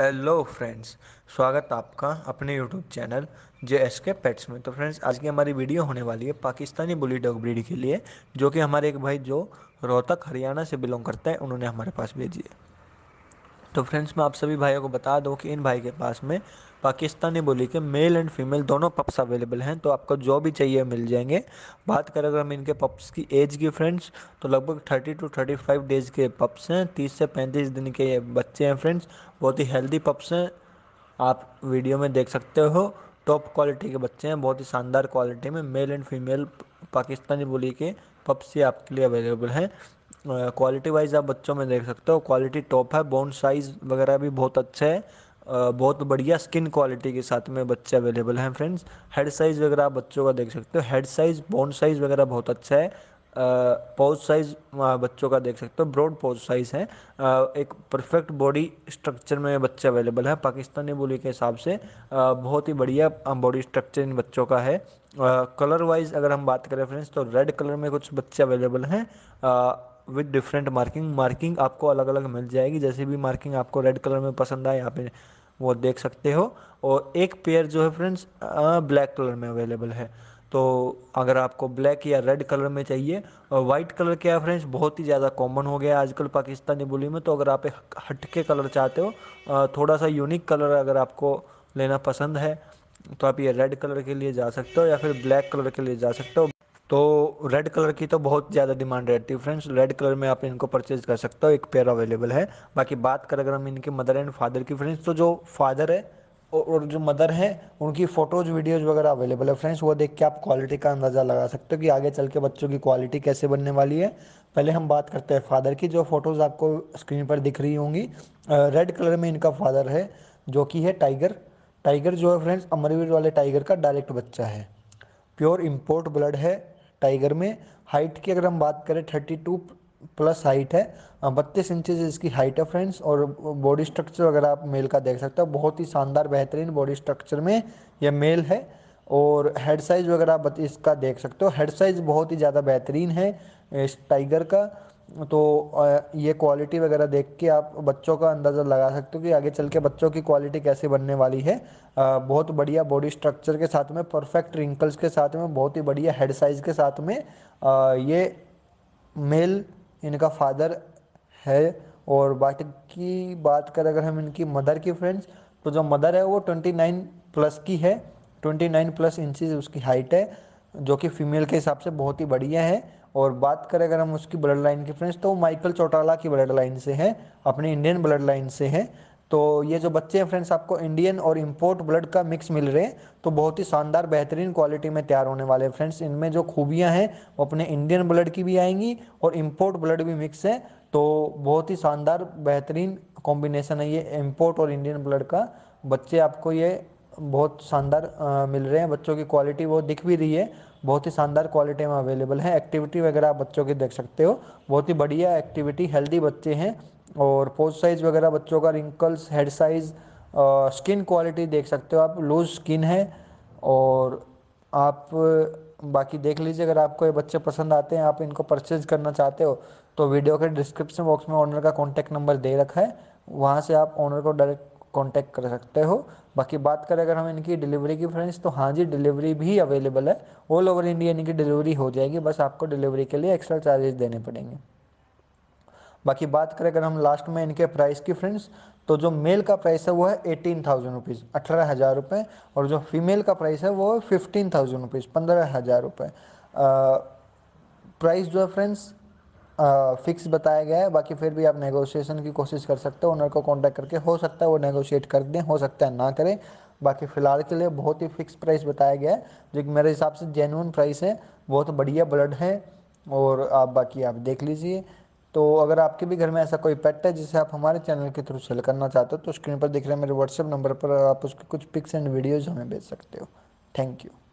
hello friends स्वागत आपका अपने YouTube channel J S K pets में तो फ्रेंड्स आज की हमारी वीडियो होने वाली है पाकिस्तानी बुली डॉग ब्रीड के लिए जो कि हमारे एक भाई जो रोहतक हरियाणा से बिलोंग करता है उन्होंने हमारे पास भेजी है तो फ्रेंड्स मैं आप सभी भाइयों को बता दूं कि इन भाई के पास में पाकिस्तानी बोली के मेल एंड फीमेल दोनों पप्स अवेलेबल हैं तो आपको जो भी चाहिए मिल जाएंगे बात करें अगर हम इनके पप्स की एज की फ्रेंड्स तो लगभग 30 टू 35 डेज़ के पप्स हैं 30 से 35 दिन के ये बच्चे हैं फ्रेंड्स बहुत ही हेल्दी पप्स हैं आप वीडियो में देख सकते हो टॉप क्वालिटी के बच्चे हैं बहुत ही शानदार क्वालिटी में mail and female Pakistani bully के पप्स ये आपके लिए अवेलेबल हैं क्वालिटी वाइज आप बच्चों में देख सकते हो क्वालिटी टॉप है बोन साइज वगैरह भी बहुत अच्छा है बहुत बढ़िया स्किन क्वालिटी के साथ में बच्चे अवेलेबल हैं फ्रेंड्स हेड साइज़ वगैरह आप बच्चों का देख सकते हो हेड साइज़ बोन साइज़ वगैरह बहुत अच्छा है पौज साइज़ बच्चों का देख सकते हो ब्रॉड पौज साइज़ है एक परफेक्ट बॉडी स्ट्रक्चर में बच्चे अवेलेबल है पाकिस्तानी बोली के हिसाब से बहुत ही बढ़िया बॉडी स्ट्रक्चर इन बच्चों का है कलर वाइज अगर हम बात करें फ्रेंड्स तो रेड कलर में कुछ बच्चे अवेलेबल हैं विद डिफरेंट मार्किंग मार्किंग आपको अलग अलग मिल जाएगी जैसे भी मार्किंग आपको रेड कलर में पसंद आए यहाँ पे वो देख सकते हो और एक पेयर जो है फ्रेंड्स ब्लैक कलर में अवेलेबल है तो अगर आपको ब्लैक या रेड कलर में चाहिए और वाइट कलर क्या है फ्रेंड्स बहुत ही ज़्यादा कॉमन हो गया आजकल पाकिस्तानी बोली में तो अगर आप एक हटके कलर चाहते हो थोड़ा सा यूनिक कलर अगर आपको लेना पसंद है तो आप ये रेड कलर के लिए जा सकते हो या फिर ब्लैक कलर के लिए जा सकते हो तो रेड कलर की तो बहुत ज़्यादा डिमांड रहती है फ्रेंड्स रेड कलर में आप इनको परचेज कर सकते हो एक पेयर अवेलेबल है बाकी बात करें अगर हम इनके मदर एंड फादर की फ्रेंड्स तो जो फादर है और जो मदर हैं उनकी फ़ोटोज़ वीडियोज़ वगैरह अवेलेबल है फ्रेंड्स वो देख के आप क्वालिटी का अंदाज़ा लगा सकते हो कि आगे चल के बच्चों की क्वालिटी कैसे बनने वाली है पहले हम बात करते हैं फादर की जो फ़ोटोज़ आपको स्क्रीन पर दिख रही होंगी रेड कलर में इनका फादर है जो कि है टाइगर टाइगर जो है फ्रेंड्स अमरवीर वाले टाइगर का डायरेक्ट बच्चा है प्योर इम्पोर्ट ब्लड है टाइगर में हाइट की अगर हम बात करें थर्टी टू प्लस हाइट है बत्तीस इंचज इसकी हाइट है फ्रेंड्स और बॉडी स्ट्रक्चर अगर आप मेल का देख सकते हो बहुत ही शानदार बेहतरीन बॉडी स्ट्रक्चर में यह मेल है और हेड साइज़ वगैरह आप इसका देख सकते हो हेड साइज़ बहुत ही ज़्यादा बेहतरीन है इस टाइगर का तो ये क्वालिटी वगैरह देख के आप बच्चों का अंदाज़ा लगा सकते हो कि आगे चल के बच्चों की क्वालिटी कैसे बनने वाली है बहुत बढ़िया बॉडी स्ट्रक्चर के साथ में परफेक्ट रिंकल्स के साथ में बहुत ही बढ़िया हेड साइज़ के साथ में ये मेल इनका फादर है और बाकी बात करें अगर हम इनकी मदर की फ्रेंड्स तो जो मदर है वो ट्वेंटी प्लस की है ट्वेंटी प्लस इंचज उसकी हाइट है जो कि फीमेल के हिसाब से बहुत ही बढ़िया है और बात करें अगर हम उसकी ब्लड लाइन की फ्रेंड्स तो वो माइकल चौटाला की ब्लड लाइन से है अपने इंडियन ब्लड लाइन से है तो ये जो बच्चे हैं फ्रेंड्स आपको इंडियन और इम्पोर्ट ब्लड का मिक्स मिल रहे हैं तो बहुत ही शानदार बेहतरीन क्वालिटी में तैयार होने वाले हैं फ्रेंड्स इनमें जो खूबियाँ हैं वो अपने इंडियन ब्लड की भी आएंगी और इम्पोर्ट ब्लड भी मिक्स है तो बहुत ही शानदार बेहतरीन कॉम्बिनेशन है ये इम्पोर्ट और इंडियन ब्लड का बच्चे आपको ये बहुत शानदार मिल रहे हैं बच्चों की क्वालिटी वो दिख भी रही है बहुत ही शानदार क्वालिटी में अवेलेबल है एक्टिविटी वगैरह आप बच्चों की देख सकते हो बहुत ही बढ़िया एक्टिविटी हेल्दी बच्चे हैं और पोज साइज वगैरह बच्चों का wrinkles head size skin quality देख सकते हो आप लूज स्किन है और आप बाकी देख लीजिए अगर आपको ये बच्चे पसंद आते हैं आप इनको परचेज करना चाहते हो तो वीडियो के डिस्क्रिप्शन बॉक्स में ऑनर का कॉन्टैक्ट नंबर दे रखा है वहाँ से आप ऑनर को डायरेक्ट कांटेक्ट कर सकते हो बाकी बात करें अगर हम इनकी डिलीवरी की फ्रेंड्स तो हाँ जी डिलीवरी भी अवेलेबल है ऑल ओवर इंडिया इनकी डिलीवरी हो जाएगी बस आपको डिलीवरी के लिए एक्स्ट्रा चार्जेस देने पड़ेंगे बाकी बात करें अगर हम लास्ट में इनके प्राइस की फ्रेंड्स तो जो मेल का प्राइस है वो है एटीन थाउजेंड रुपीज़ अठारह हज़ार रुपये और जो फीमेल का प्राइस है वो है फिफ्टीन थाउजेंड रुपीज़ पंद्रह हज़ार रुपये प्राइस जो है फ्रेंड्स फिक्स बताया गया है बाकी फिर भी आप नेगोशिएशन की कोशिश कर सकते हो ओनर को कांटेक्ट करके हो सकता है वो नेगोशिएट कर दें हो सकता है ना करें बाकी फ़िलहाल के लिए बहुत ही फिक्स प्राइस बताया गया है जो कि मेरे हिसाब से जेनुअन प्राइस है बहुत बढ़िया ब्लड है और आप बाकी आप देख लीजिए तो अगर आपके भी घर में ऐसा कोई पेट है जिसे आप हमारे चैनल के थ्रू सेल करना चाहते हो तो स्क्रीन पर दिख रहे मेरे व्हाट्सएप नंबर पर आप उसके कुछ पिक्स एंड वीडियोज़ हमें भेज सकते हो थैंक यू